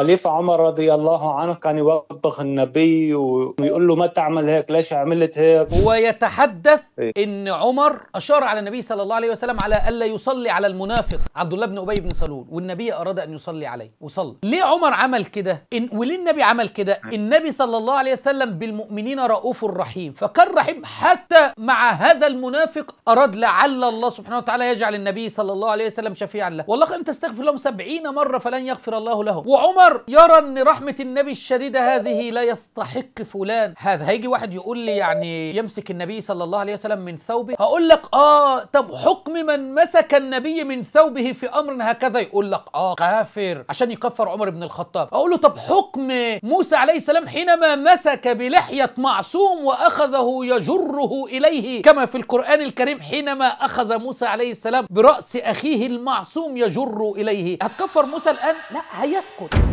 الخليفة عمر رضي الله عنه كان يوبخ النبي ويقول له ما تعمل هيك ليش عملت هيك ويتحدث إيه. ان عمر اشار على النبي صلى الله عليه وسلم على الا يصلي على المنافق عبد الله بن ابي بن سلول والنبي اراد ان يصلي عليه وصلى ليه عمر عمل كده إن وليه النبي عمل كده إيه. النبي صلى الله عليه وسلم بالمؤمنين رؤوف رحيم فكان رحيم حتى مع هذا المنافق اراد لعل الله سبحانه وتعالى يجعل النبي صلى الله عليه وسلم شفيعا له والله أنت تستغفر لهم سبعين مره فلن يغفر الله لهم وعمر المرء يرى ان رحمه النبي الشديده هذه لا يستحق فلان هذا هيجي واحد يقول لي يعني يمسك النبي صلى الله عليه وسلم من ثوبه هقول لك اه طب حكم من مسك النبي من ثوبه في امر هكذا يقول لك اه كافر عشان يكفر عمر بن الخطاب اقول له طب حكم موسى عليه السلام حينما مسك بلحيه معصوم واخذه يجره اليه كما في القران الكريم حينما اخذ موسى عليه السلام براس اخيه المعصوم يجر اليه هتكفر موسى الان لا هيسكت